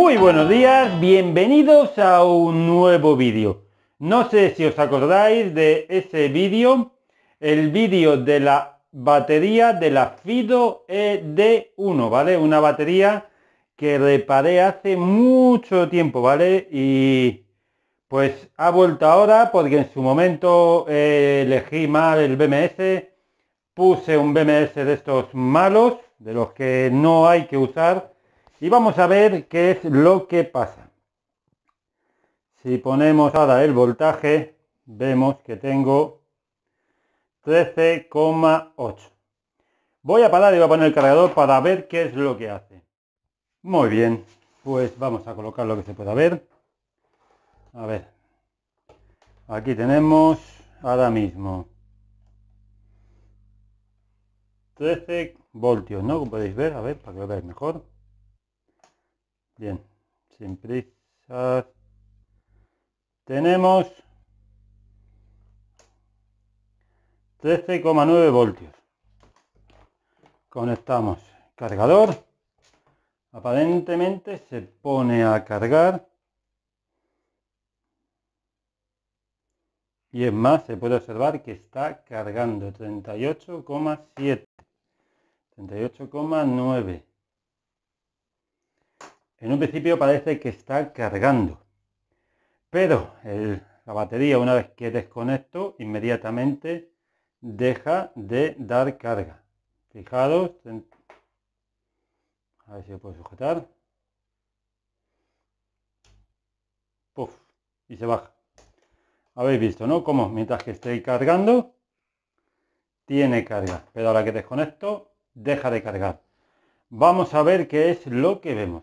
Muy buenos días, bienvenidos a un nuevo vídeo. No sé si os acordáis de ese vídeo, el vídeo de la batería de la Fido ED1, ¿vale? Una batería que reparé hace mucho tiempo, ¿vale? Y pues ha vuelto ahora porque en su momento eh, elegí mal el BMS, puse un BMS de estos malos, de los que no hay que usar, y vamos a ver qué es lo que pasa. Si ponemos ahora el voltaje, vemos que tengo 13,8. Voy a parar y voy a poner el cargador para ver qué es lo que hace. Muy bien, pues vamos a colocar lo que se pueda ver. A ver, aquí tenemos ahora mismo 13 voltios, ¿no? podéis ver, a ver, para que lo veáis mejor. Bien, sin prisas. Tenemos 13,9 voltios. Conectamos cargador. Aparentemente se pone a cargar. Y es más, se puede observar que está cargando 38,7, 38,9 en un principio parece que está cargando. Pero la batería, una vez que desconecto, inmediatamente deja de dar carga. Fijaros, a ver si lo puedo sujetar. Puf, y se baja. Habéis visto, ¿no? Como mientras que estoy cargando, tiene carga. Pero ahora que desconecto, deja de cargar. Vamos a ver qué es lo que vemos.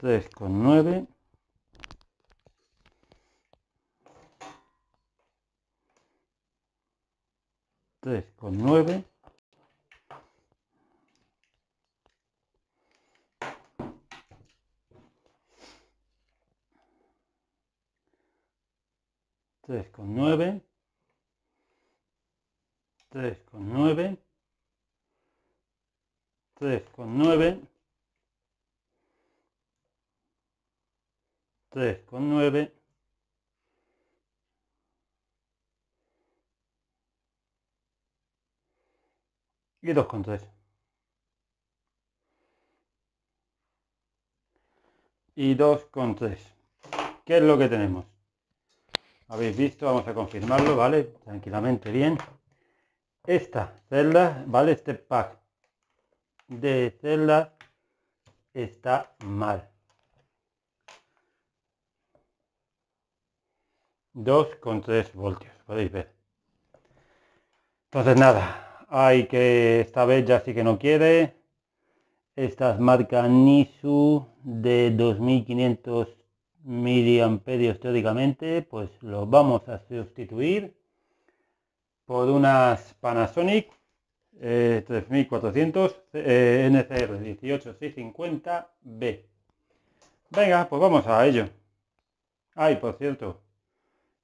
3 con 9 3 con 9 3 con 9 3 con 9 con 9 y con 2,3. Y con 2,3. ¿Qué es lo que tenemos? Habéis visto, vamos a confirmarlo, ¿vale? Tranquilamente bien. Esta celda, ¿vale? Este pack de celda está mal. 2,3 voltios, podéis ver. Entonces nada, hay que, esta vez ya sí que no quiere. estas marcas marca Nisu de 2500 miliamperios teóricamente, pues lo vamos a sustituir por unas Panasonic 3400 NCR 18650B. Venga, pues vamos a ello. Ay, por cierto,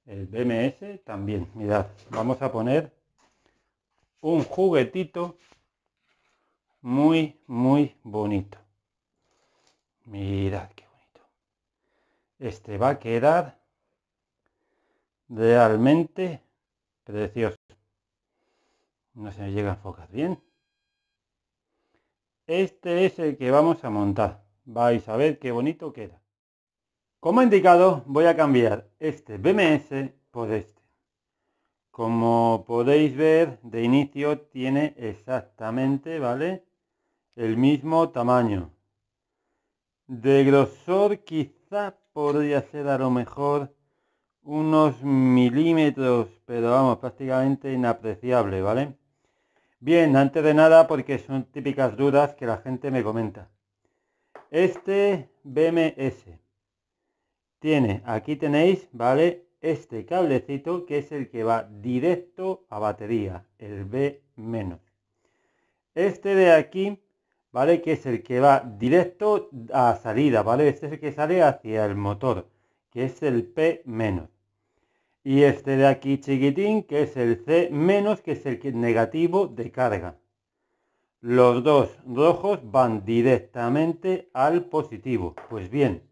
el BMS también. Mirad, vamos a poner un juguetito muy, muy bonito. Mirad qué bonito. Este va a quedar realmente precioso. No se me llega a enfocar bien. Este es el que vamos a montar. Vais a ver qué bonito queda. Como indicado, voy a cambiar este BMS por este. Como podéis ver, de inicio tiene exactamente, ¿vale? El mismo tamaño. De grosor quizá podría ser a lo mejor unos milímetros, pero vamos, prácticamente inapreciable, ¿vale? Bien, antes de nada, porque son típicas dudas que la gente me comenta. Este BMS tiene, aquí tenéis, ¿vale? Este cablecito que es el que va directo a batería, el B-. menos. Este de aquí, ¿vale? Que es el que va directo a salida, ¿vale? Este es el que sale hacia el motor, que es el P-. menos. Y este de aquí chiquitín, que es el C-, menos, que es el negativo de carga. Los dos rojos van directamente al positivo. Pues bien,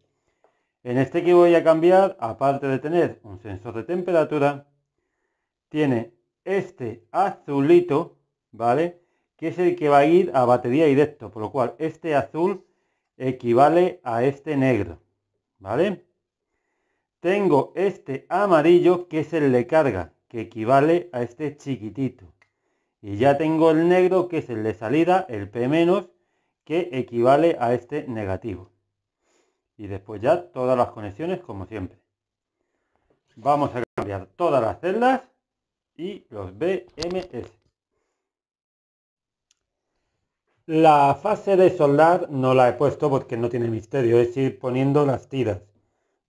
en este que voy a cambiar, aparte de tener un sensor de temperatura, tiene este azulito, ¿vale? Que es el que va a ir a batería directo, por lo cual este azul equivale a este negro, ¿vale? Tengo este amarillo que es el de carga, que equivale a este chiquitito. Y ya tengo el negro que es el de salida, el P-, que equivale a este negativo y después ya todas las conexiones como siempre. Vamos a cambiar todas las celdas y los BMS. La fase de soldar no la he puesto porque no tiene misterio, es ir poniendo las tiras.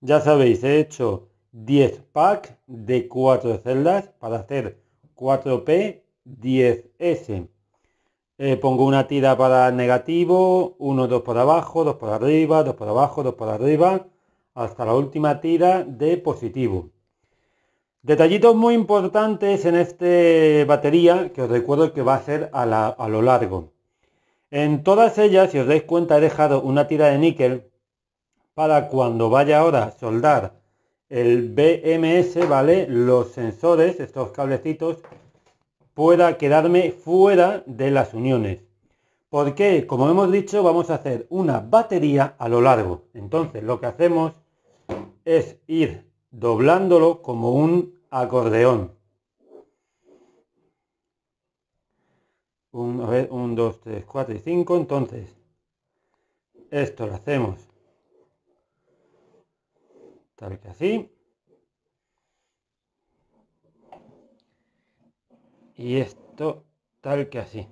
Ya sabéis, he hecho 10 packs de 4 celdas para hacer 4P 10S. Eh, pongo una tira para negativo, uno, dos por abajo, dos por arriba, dos por abajo, dos por arriba, hasta la última tira de positivo. Detallitos muy importantes en este batería que os recuerdo que va a ser a, a lo largo. En todas ellas, si os dais cuenta, he dejado una tira de níquel para cuando vaya ahora a soldar el BMS, ¿vale? Los sensores, estos cablecitos, pueda quedarme fuera de las uniones. Porque, como hemos dicho, vamos a hacer una batería a lo largo. Entonces, lo que hacemos es ir doblándolo como un acordeón. Un, 1, 2, 3, 4 y 5. Entonces, esto lo hacemos tal que así. y esto tal que así.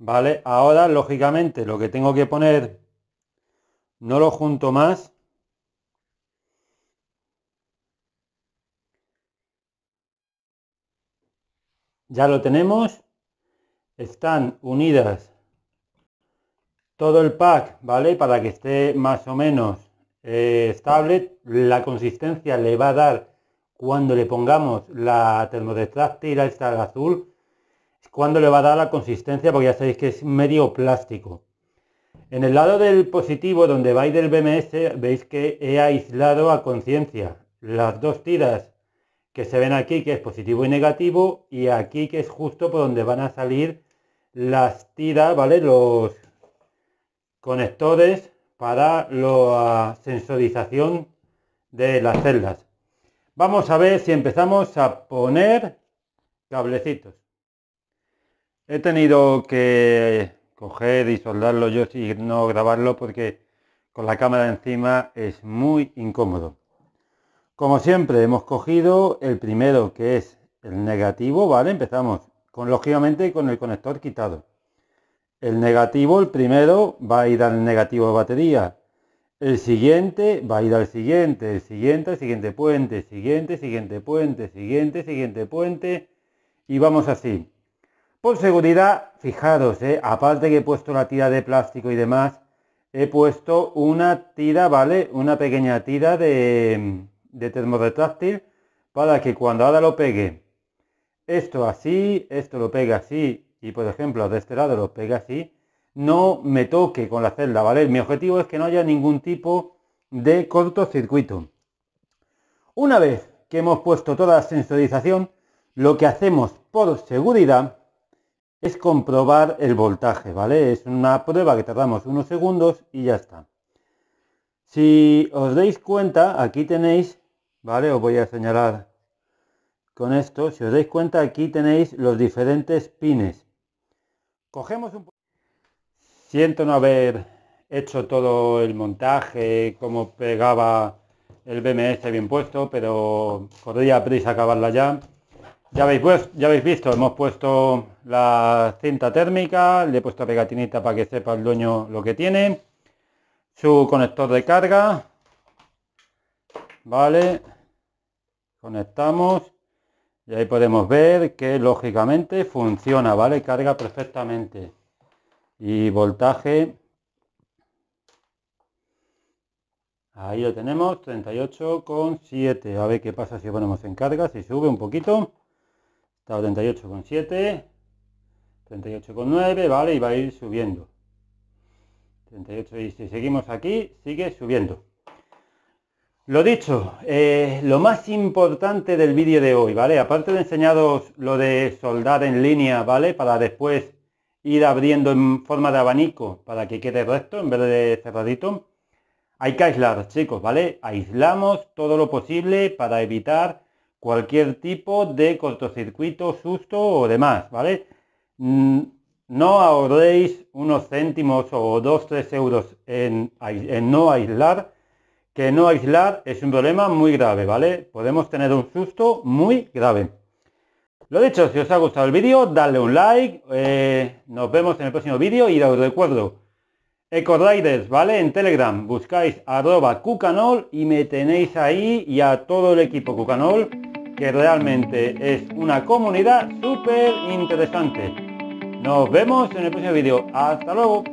Vale, ahora lógicamente lo que tengo que poner no lo junto más. Ya lo tenemos. Están unidas todo el pack, ¿vale? Para que esté más o menos eh, estable. La consistencia le va a dar cuando le pongamos la tira esta al azul, cuando le va a dar la consistencia, porque ya sabéis que es medio plástico. En el lado del positivo, donde va ir del BMS, veis que he aislado a conciencia las dos tiras que se ven aquí, que es positivo y negativo, y aquí que es justo por donde van a salir las tiras, ¿vale? Los conectores para la sensorización de las celdas. Vamos a ver si empezamos a poner cablecitos. He tenido que coger y soldarlo yo y no grabarlo porque con la cámara encima es muy incómodo. Como siempre hemos cogido el primero que es el negativo, ¿vale? Empezamos con lógicamente con el conector quitado. El negativo, el primero, va a ir al negativo de batería. El siguiente va a ir al siguiente, el siguiente, el siguiente puente, siguiente, siguiente puente, siguiente, siguiente puente. Y vamos así. Por seguridad, fijaros, eh, aparte que he puesto la tira de plástico y demás, he puesto una tira, ¿vale? Una pequeña tira de, de termorretráctil para que cuando ahora lo pegue, esto así, esto lo pegue así y por ejemplo de este lado los pegue así, no me toque con la celda, ¿vale? Mi objetivo es que no haya ningún tipo de cortocircuito. Una vez que hemos puesto toda la sensorización, lo que hacemos por seguridad es comprobar el voltaje, ¿vale? Es una prueba que tardamos unos segundos y ya está. Si os dais cuenta, aquí tenéis, ¿vale? Os voy a señalar con esto, si os dais cuenta, aquí tenéis los diferentes pines. Cogemos un... Siento no haber hecho todo el montaje, como pegaba el BMS bien puesto, pero corría prisa acabarla ya. Ya veis pues, ya habéis visto, hemos puesto la cinta térmica, le he puesto pegatinita para que sepa el dueño lo que tiene, su conector de carga, vale, conectamos, y ahí podemos ver que lógicamente funciona, ¿vale? Carga perfectamente. Y voltaje. Ahí lo tenemos, 38,7. A ver qué pasa si ponemos en carga, si sube un poquito. Está 38,7. 38,9, ¿vale? Y va a ir subiendo. 38 y si seguimos aquí, sigue subiendo. Lo dicho, eh, lo más importante del vídeo de hoy, ¿vale? Aparte de enseñaros lo de soldar en línea, ¿vale? Para después ir abriendo en forma de abanico para que quede recto en vez de cerradito. Hay que aislar, chicos, ¿vale? Aislamos todo lo posible para evitar cualquier tipo de cortocircuito, susto o demás, ¿vale? Mm, no ahorréis unos céntimos o dos tres euros en no aislar que no aislar es un problema muy grave, ¿vale? Podemos tener un susto muy grave. Lo dicho, si os ha gustado el vídeo, dadle un like, eh, nos vemos en el próximo vídeo y os recuerdo, EcoRiders, ¿vale? En Telegram buscáis arroba cucanol y me tenéis ahí y a todo el equipo cucanol, que realmente es una comunidad súper interesante. Nos vemos en el próximo vídeo. Hasta luego.